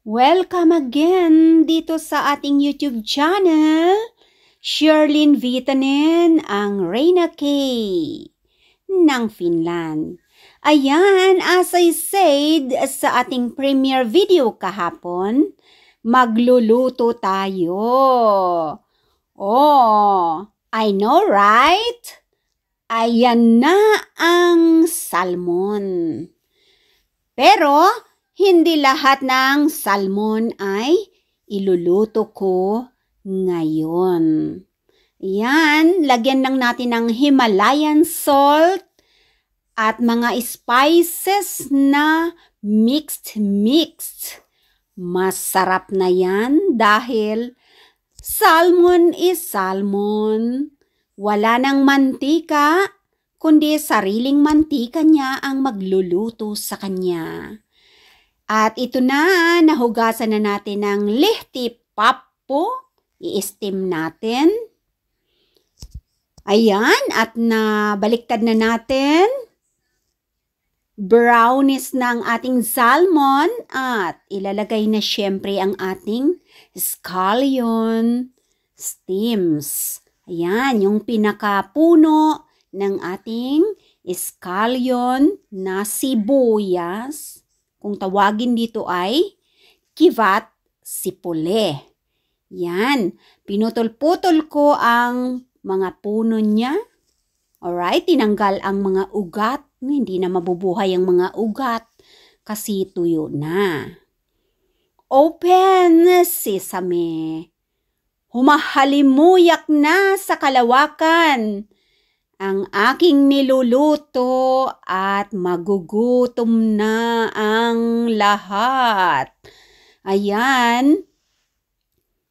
Welcome again dito sa ating YouTube channel, Sherlyn Vitanen, ang Reina K ng Finland. Ayan, as I said sa ating premiere video kahapon, magluluto tayo. Oh, I know right? Ayan na ang salmon. Pero, hindi lahat ng salmon ay iluluto ko ngayon. Yan, lagyan lang natin ng Himalayan salt at mga spices na mixed-mixed. Masarap na yan dahil salmon is salmon. Wala ng mantika, kundi sariling mantika niya ang magluluto sa kanya. At ito na, nahugasan na natin ng lihti papo. I-steam natin. Ayan, at na baliktad na natin. Brownies ng ating salmon at ilalagay na syempre ang ating scallion steams. Ayan, yung pinakapuno ng ating scallion na sibuyas. Kung tawagin dito ay kivat sipule. Yan, pinutol-putol ko ang mga puno niya. Alright, tinanggal ang mga ugat. Hindi na mabubuhay ang mga ugat kasi tuyo na. Open sesame. Humahalimuyak na sa kalawakan. Ang aking niluluto at magugutom na ang lahat. Ayan,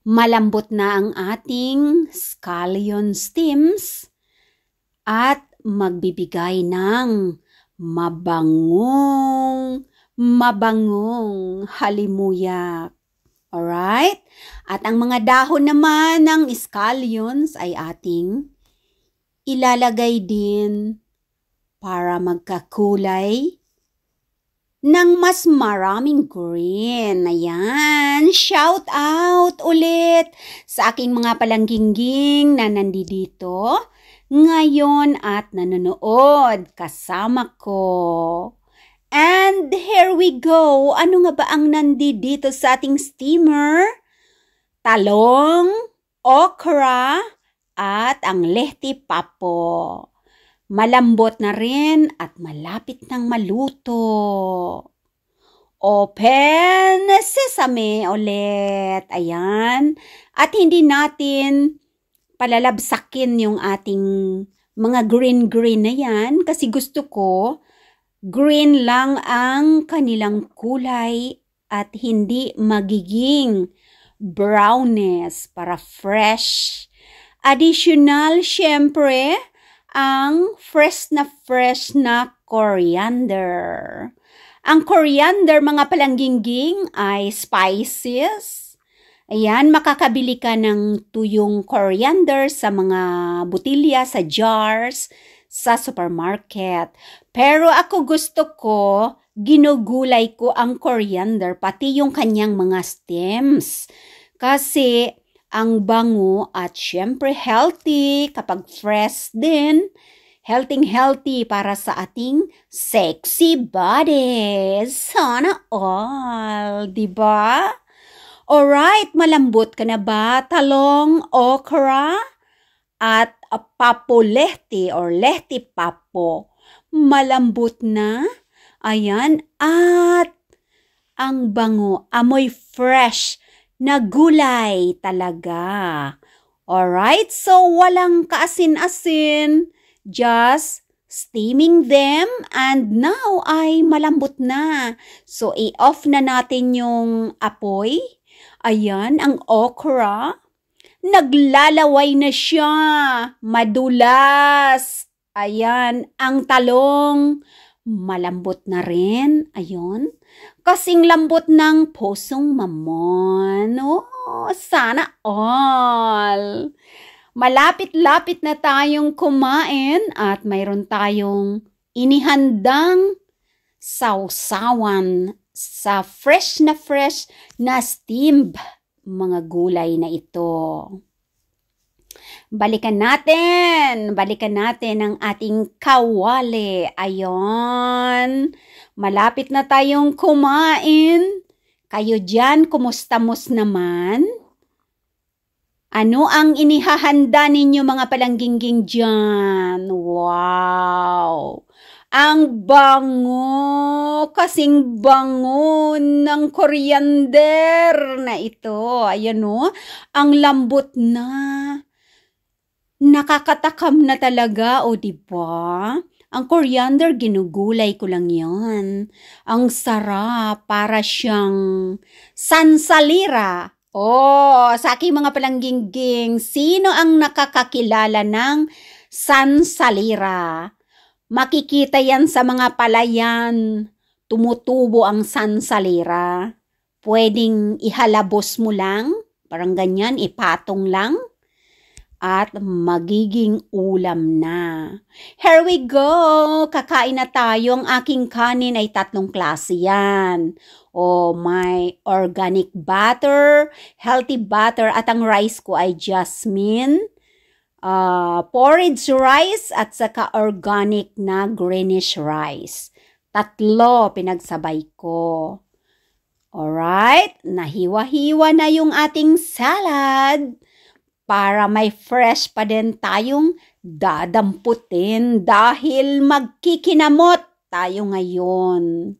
malambot na ang ating scallion stems at magbibigay ng mabangong, mabangong halimuyak. Alright? At ang mga dahon naman ng scallions ay ating ilalagay din para magkakulay ng mas maraming green. Ayan, shout out ulit sa aking mga palangginging na nandito ngayon at nanonood kasama ko. And here we go. Ano nga ba ang nandito sa ating steamer? Talong, okra, at ang lehti papo. Malambot na rin at malapit ng maluto. Open sesame ulit. Ayan. At hindi natin palalabsakin yung ating mga green-green na yan kasi gusto ko green lang ang kanilang kulay at hindi magiging brownness para fresh Additional, syempre, ang fresh na fresh na coriander. Ang coriander, mga palangginging, ay spices. Ayan, makakabili ka ng tuyong coriander sa mga butilya, sa jars, sa supermarket. Pero ako gusto ko, ginugulay ko ang coriander, pati yung kanyang mga stems. Kasi ang bango at syempre healthy kapag fresh din. Healthy healthy para sa ating sexy bodies. Sana all, di ba? Alright, malambot ka na ba? Talong, okra, at papolehti or lehti papo. Malambot na. Ayan, at ang bango, amoy fresh na gulay talaga. Alright, so walang kaasin-asin, just steaming them and now ay malambot na. So i-off na natin yung apoy. Ayan, ang okra. Naglalaway na siya. Madulas. Ayan, ang talong. Malambot na rin. Ayon. Kasing lambot ng posong mamon. Oh, sana all. Malapit-lapit na tayong kumain at mayroon tayong inihandang sausawan sa fresh na fresh na steamed mga gulay na ito. Balikan natin, balikan natin ang ating kawali. Ayon. Malapit na tayong kumain. Kayo dyan, kumustamos naman? Ano ang inihahanda ninyo mga palangginging dyan? Wow! Ang bango, kasing bango ng koriander na ito. Ayan o, oh. ang lambot na. Nakakatakam na talaga, o oh, di ba? Ang coriander, ginugulay ko lang yon. Ang sarap, para siyang sansalira. Oh, sa aking mga palangging sino ang nakakakilala ng sansalira? Makikita yan sa mga palayan. Tumutubo ang sansalira. Pwedeng ihalabos mo lang, parang ganyan, ipatong lang at magiging ulam na. Here we go! Kakain na tayo. Ang aking kanin ay tatlong klase yan. O oh, my organic butter, healthy butter, at ang rice ko ay jasmine, uh, porridge rice, at saka organic na greenish rice. Tatlo pinagsabay ko. Alright, nahiwa-hiwa na yung ating salad para may fresh pa din tayong dadamputin dahil magkikinamot tayo ngayon.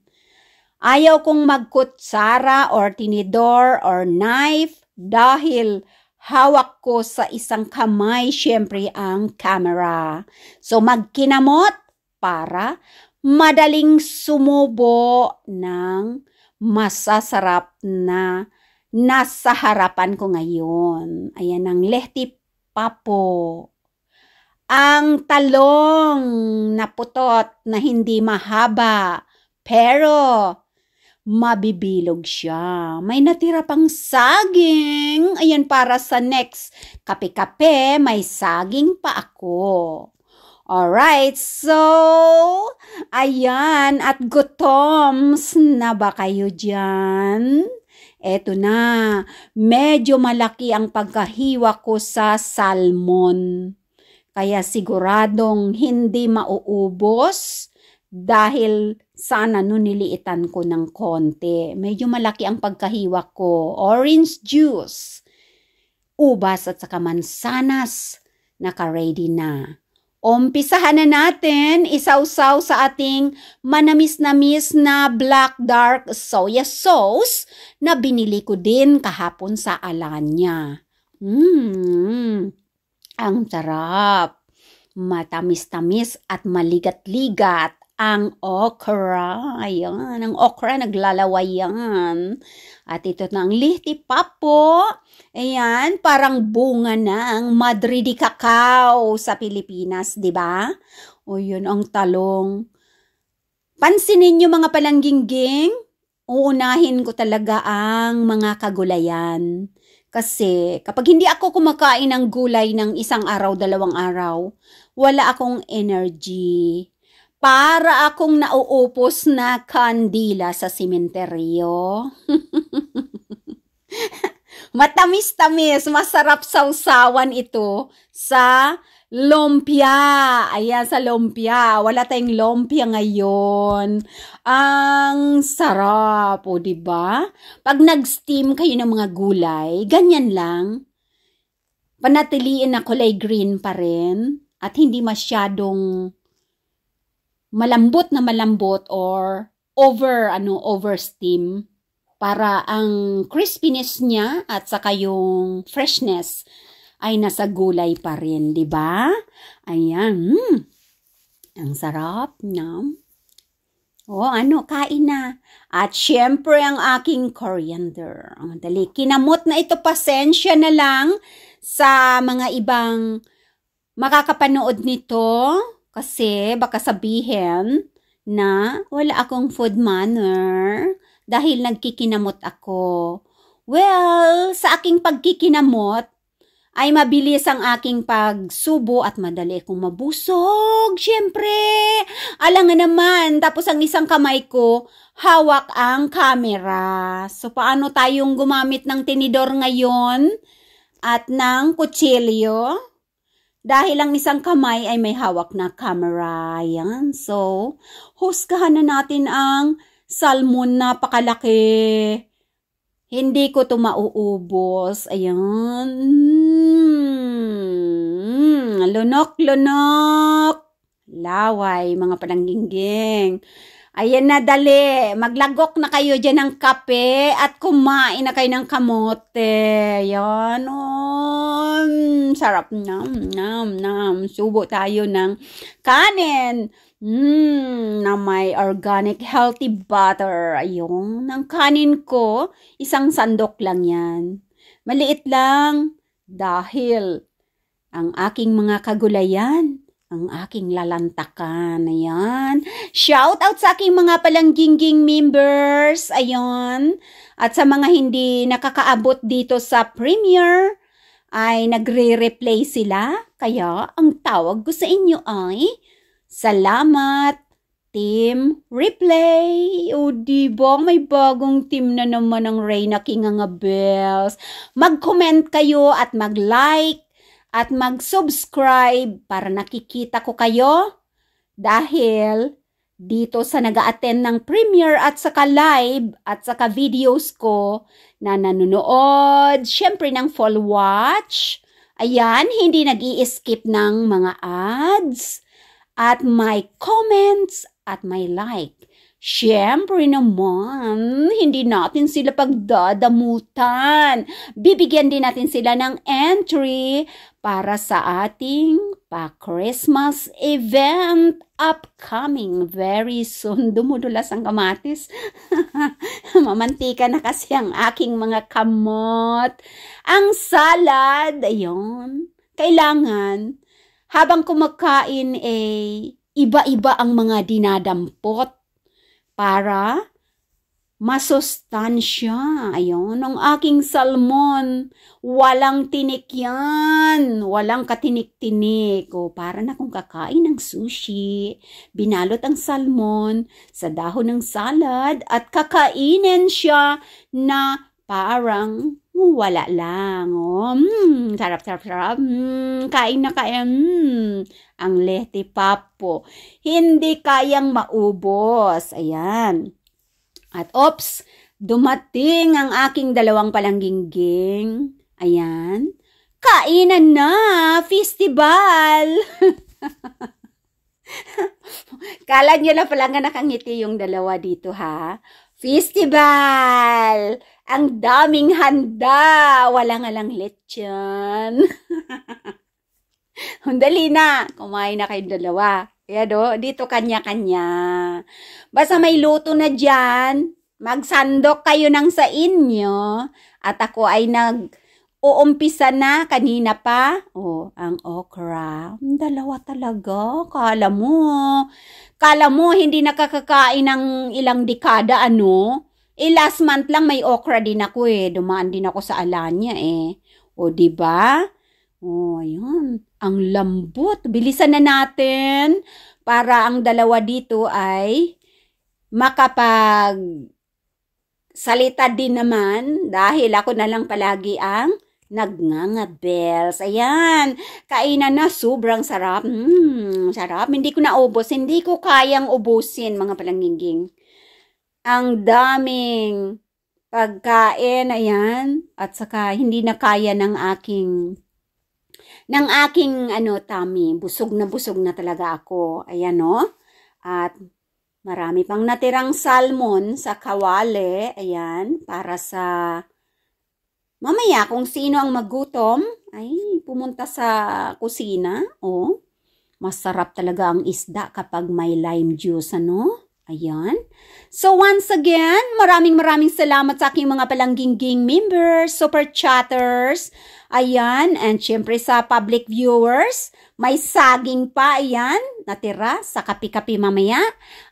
Ayaw kong magkutsara or tinidor or knife dahil hawak ko sa isang kamay syempre ang camera. So magkinamot para madaling sumubo ng masasarap na nasa harapan ko ngayon. Ayan ang lehti papo. Ang talong na putot na hindi mahaba, pero mabibilog siya. May natira pang saging. Ayan para sa next kape-kape, may saging pa ako. Alright, so, ayan, at gutoms na ba kayo dyan? Eto na, medyo malaki ang pagkahiwa ko sa salmon. Kaya siguradong hindi mauubos dahil sana nuniliitan ko ng konti. Medyo malaki ang pagkahiwa ko. Orange juice, ubas at saka mansanas. Naka-ready na. Umpisahan na natin isawsaw sa ating manamis-namis na black dark soya sauce na binili ko din kahapon sa Alanya. Mmm, ang sarap. Matamis-tamis at maligat-ligat ang okra. Ayan, ang okra naglalawayan. At ito na ang lihti papo. Ayan, parang bunga na ang Madrid de Cacao sa Pilipinas, di ba? O yun ang talong. Pansinin nyo mga palangging uunahin ko talaga ang mga kagulayan. Kasi kapag hindi ako kumakain ng gulay ng isang araw, dalawang araw, wala akong energy para akong nauupos na kandila sa simenteryo. Matamis-tamis, masarap sausawan ito sa Lumpia. Ayan, sa lumpia. Wala tayong lumpia ngayon. Ang sarap, o, oh, ba? Diba? Pag nag-steam kayo ng mga gulay, ganyan lang. Panatiliin na kulay green pa rin at hindi masyadong malambot na malambot or over ano over steam para ang crispiness niya at saka yung freshness ay nasa gulay pa rin, di ba? Ayan. Mm. Ang sarap, nam. No? oh, ano, kain na. At syempre ang aking coriander. Ang oh, dali. Kinamot na ito, pasensya na lang sa mga ibang makakapanood nito kasi baka sabihin na wala akong food manner dahil nagkikinamot ako. Well, sa aking pagkikinamot, ay mabilis ang aking pagsubo at madali akong mabusog. Siyempre, alangan naman. Tapos ang isang kamay ko, hawak ang camera. So, paano tayong gumamit ng tinidor ngayon at ng kutsilyo? Dahil ang isang kamay ay may hawak na camera. Yan. So, husgahan na natin ang salmon na pakalaki. Hindi ko to mauubos. Ayan. Mm, lunok, lunok. Laway, mga palangging-ging. Ayan na, dali. Maglagok na kayo dyan ng kape at kumain na kayo ng kamote. Ayan, oh. Sarap na, nam, nam. Subo tayo ng kanin. Mmm, na may organic healthy butter. Ayun, ng kanin ko, isang sandok lang yan. Maliit lang dahil ang aking mga kagulayan ang aking lalantakan. Ayan. Shout out sa aking mga palangging members. Ayan. At sa mga hindi nakakaabot dito sa premiere, ay nagre-replay sila. Kaya ang tawag ko sa inyo ay, salamat, team replay. O diba, may bagong team na naman ng Reyna King Bells. Mag-comment kayo at mag-like at mag-subscribe para nakikita ko kayo dahil dito sa nag attend ng premiere at saka live at saka videos ko na nanonood, syempre ng full watch. Ayan, hindi nag skip ng mga ads at my comments at my like. Siyempre naman, hindi natin sila pagdadamutan. Bibigyan din natin sila ng entry para sa ating pa-Christmas event upcoming very soon. Dumudulas ang kamatis. Mamantika na kasi ang aking mga kamot. Ang salad, ayun, kailangan habang kumakain eh, iba-iba ang mga dinadampot para masustansya. Ayun, ang aking salmon, walang tinik yan, walang katinik-tinik. O, para na kung kakain ng sushi, binalot ang salmon sa dahon ng salad at kakainin siya na parang Uh, wala lang. Oh, mm, sarap, sarap, sarap. Mm, kain na kain. Mm, ang leti po. Hindi kayang maubos. Ayan. At ops, dumating ang aking dalawang palangging Ayan. Kainan na! Festival! Kala nyo na pala nga nakangiti yung dalawa dito ha. Festival! Ang daming handa! Wala nga lang lechon. Dali na! Kumain na kayong dalawa. Ayan o, dito kanya-kanya. Basta may luto na dyan, magsandok kayo ng sa inyo. At ako ay nag... Uumpisa na, kanina pa. oh, ang okra. Dalawa talaga. Kala mo. Kala mo, hindi nakakakain ng ilang dekada, ano? Eh, last month lang may okra din ako eh. Dumaan din ako sa Alanya eh. O, ba diba? O, yun. Ang lambot. Bilisan na natin para ang dalawa dito ay makapag salita din naman dahil ako na lang palagi ang nagngangables. Ayan, kainan na, sobrang sarap. Hmm, sarap. Hindi ko na ubos. hindi ko kayang ubusin mga palangging ang daming pagkain, ayan, at saka hindi na kaya ng aking ng aking ano tummy, busog na busog na talaga ako. Ayan no. At marami pang natirang salmon sa kawale, ayan, para sa mamaya kung sino ang magutom, ay pumunta sa kusina, oh. Masarap talaga ang isda kapag may lime juice, ano? Ayan. So once again, maraming maraming salamat sa aking mga palangging-ging members, super chatters, ayan, and syempre sa public viewers, may saging pa, ayan, natira sa kapi-kapi mamaya,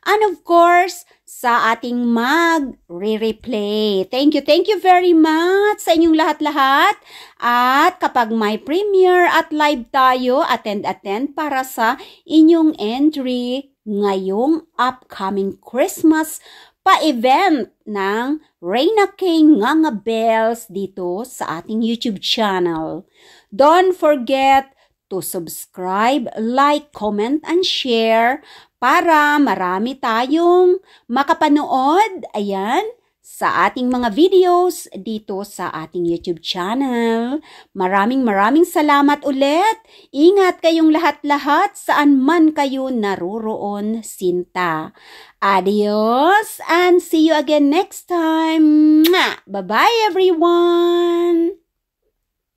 and of course, sa ating mag-re-replay. Thank you, thank you very much sa inyong lahat-lahat. At kapag may premiere at live tayo, attend-attend para sa inyong entry ngayong upcoming Christmas pa-event ng Reina King Nganga Bells dito sa ating YouTube channel. Don't forget to subscribe, like, comment, and share para marami tayong makapanood, ayan, sa ating mga videos dito sa ating YouTube channel. Maraming maraming salamat ulit. Ingat kayong lahat-lahat saan man kayo naroroon, Sinta. Adios and see you again next time. Bye-bye everyone!